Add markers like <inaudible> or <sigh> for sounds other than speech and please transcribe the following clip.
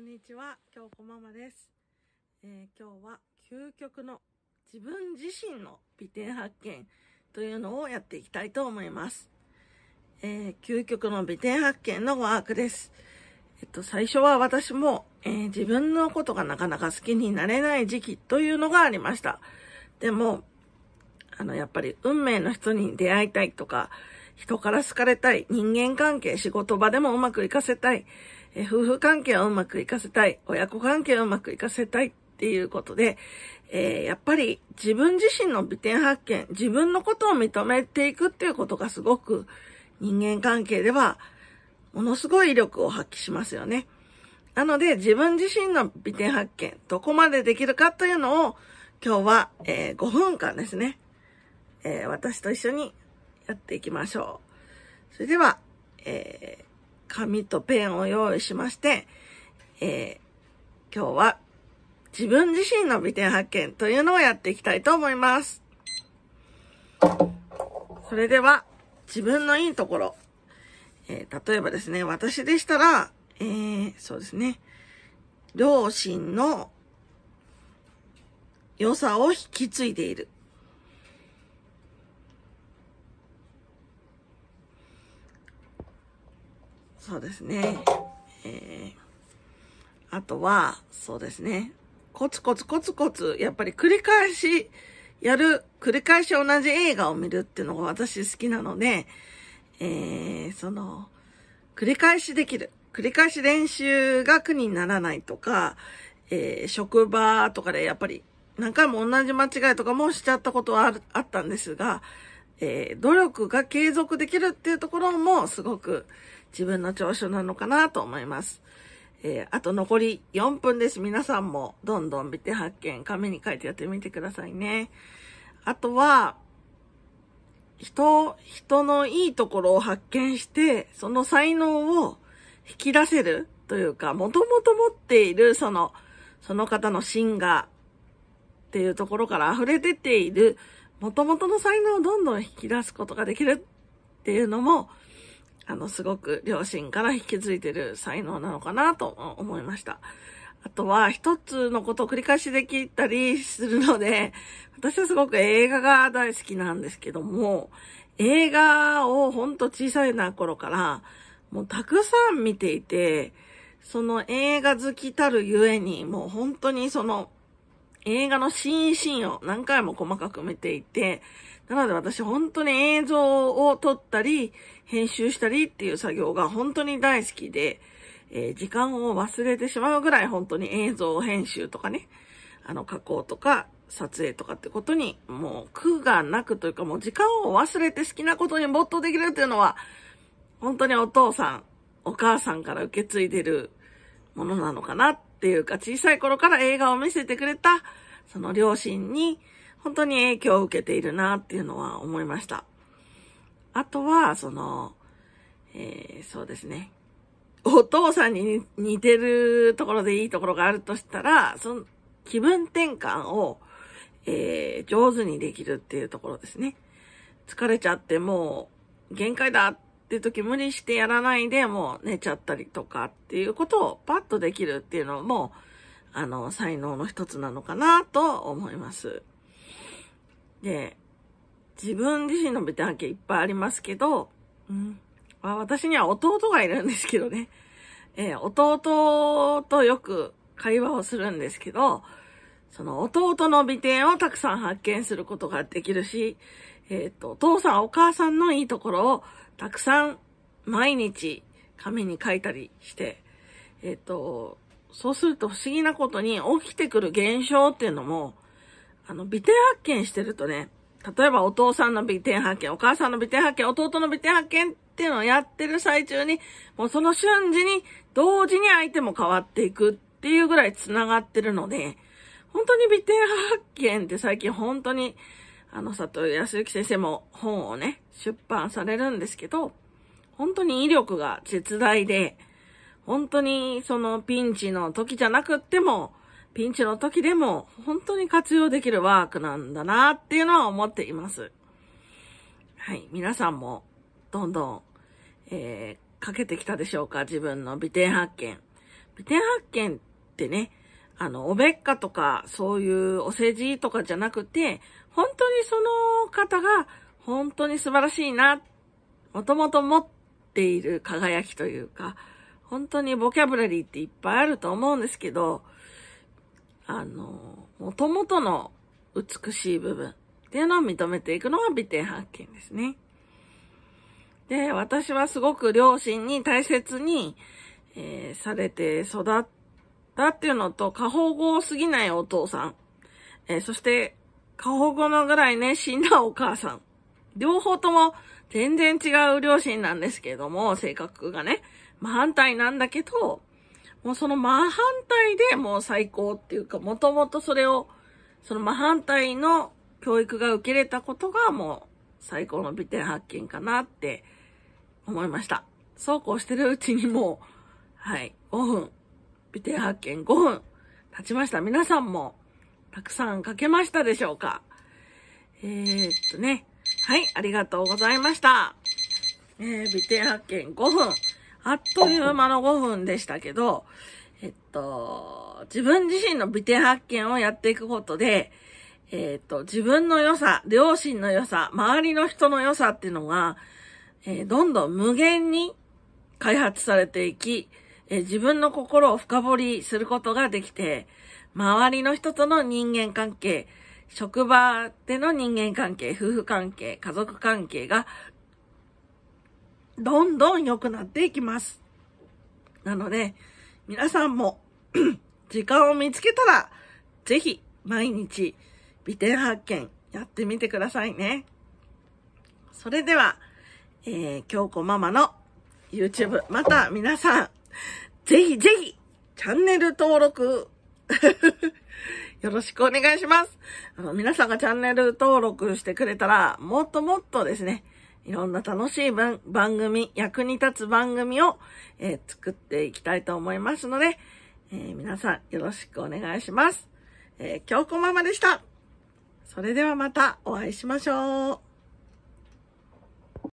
こんにちは、京子ママです。えー、今日は究極の自分自身の美点発見というのをやっていきたいと思います。えー、究極の美点発見のワークです。えっと、最初は私も、えー、自分のことがなかなか好きになれない時期というのがありました。でも、あの、やっぱり運命の人に出会いたいとか、人から好かれたい、人間関係、仕事場でもうまくいかせたい、え夫婦関係をうまくいかせたい、親子関係をうまくいかせたいっていうことで、えー、やっぱり自分自身の美点発見、自分のことを認めていくっていうことがすごく人間関係ではものすごい威力を発揮しますよね。なので自分自身の美点発見、どこまでできるかというのを今日は、えー、5分間ですね、えー、私と一緒にやっていきましょう。それでは、えー、紙とペンを用意しまして、えー、今日は自分自身の美点発見というのをやっていきたいと思います。それでは、自分のいいところ。えー、例えばですね、私でしたら、えー、そうですね、両親の良さを引き継いでいる。そうですね。えー、あとは、そうですね。コツコツコツコツ、やっぱり繰り返しやる、繰り返し同じ映画を見るっていうのが私好きなので、えー、その、繰り返しできる。繰り返し練習が苦にならないとか、えー、職場とかでやっぱり何回も同じ間違いとかもしちゃったことはあったんですが、えー、努力が継続できるっていうところもすごく、自分の長所なのかなと思います。えー、あと残り4分です。皆さんもどんどん見て発見、紙に書いてやってみてくださいね。あとは、人、人のいいところを発見して、その才能を引き出せるというか、もともと持っている、その、その方の芯が、っていうところから溢れ出ている、もともとの才能をどんどん引き出すことができるっていうのも、あの、すごく両親から引き継いでる才能なのかなと思いました。あとは、一つのことを繰り返しできたりするので、私はすごく映画が大好きなんですけども、映画をほんと小さいな頃から、もうたくさん見ていて、その映画好きたるゆえに、もう本当にその、映画のシーンシーンを何回も細かく見ていて、なので私本当に映像を撮ったり、編集したりっていう作業が本当に大好きで、えー、時間を忘れてしまうぐらい本当に映像編集とかね、あの加工とか撮影とかってことにもう苦がなくというかもう時間を忘れて好きなことに没頭できるっていうのは、本当にお父さん、お母さんから受け継いでるものなのかなっっていうか、小さい頃から映画を見せてくれた、その両親に、本当に影響を受けているなっていうのは思いました。あとは、その、えー、そうですね。お父さんに似てるところでいいところがあるとしたら、その気分転換を、えー、上手にできるっていうところですね。疲れちゃってもう限界だっっていう時無理してやらないでもう寝ちゃったりとかっていうことをパッとできるっていうのも、あの、才能の一つなのかなと思います。で、自分自身の美点は結構いっぱいありますけど、うん、まあ、私には弟がいるんですけどね。えー、弟とよく会話をするんですけど、その弟の美点をたくさん発見することができるし、えっ、と、お父さんお母さんのいいところをたくさん毎日紙に書いたりして、えっ、と、そうすると不思議なことに起きてくる現象っていうのも、あの、微点発見してるとね、例えばお父さんの微点発見、お母さんの微点発見、弟の微点発見っていうのをやってる最中に、もうその瞬時に同時に相手も変わっていくっていうぐらい繋がってるので、本当に微点発見って最近本当にあの、里藤康之先生も本をね、出版されるんですけど、本当に威力が絶大で、本当にそのピンチの時じゃなくっても、ピンチの時でも本当に活用できるワークなんだなっていうのは思っています。はい。皆さんもどんどん、えー、かけてきたでしょうか自分の美点発見。美点発見ってね、あの、おべっかとか、そういうお世辞とかじゃなくて、本当にその方が本当に素晴らしいな、もともと持っている輝きというか、本当にボキャブラリーっていっぱいあると思うんですけど、あの、もともとの美しい部分っていうのを認めていくのが美点発見ですね。で、私はすごく両親に大切に、えー、されて育ったっていうのと、過保護すぎないお父さん、えー、そして過保護のぐらいね、死んだお母さん。両方とも全然違う両親なんですけれども、性格がね、真反対なんだけど、もうその真反対でもう最高っていうか、もともとそれを、その真反対の教育が受け入れたことがもう最高の美点発見かなって思いました。そうこうしてるうちにもう、はい、5分、美点発見5分経ちました。皆さんもたくさん書けましたでしょうかえー、っとね。はい、ありがとうございました。えー、微点発見5分。あっという間の5分でしたけど、えっと、自分自身の微点発見をやっていくことで、えっと、自分の良さ、両親の良さ、周りの人の良さっていうのが、えー、どんどん無限に開発されていき、えー、自分の心を深掘りすることができて、周りの人との人間関係、職場での人間関係、夫婦関係、家族関係が、どんどん良くなっていきます。なので、皆さんも <clears throat> 時間を見つけたら、ぜひ、毎日、美点発見、やってみてくださいね。それでは、えー、京子ママの YouTube、また皆さん、ぜひぜひ、チャンネル登録 <laughs> よろしくお願いします。あの、皆さんがチャンネル登録してくれたら、もっともっとですね、いろんな楽しい番組、役に立つ番組を、えー、作っていきたいと思いますので、えー、皆さんよろしくお願いします。えー、京子ママでした。それではまたお会いしましょう。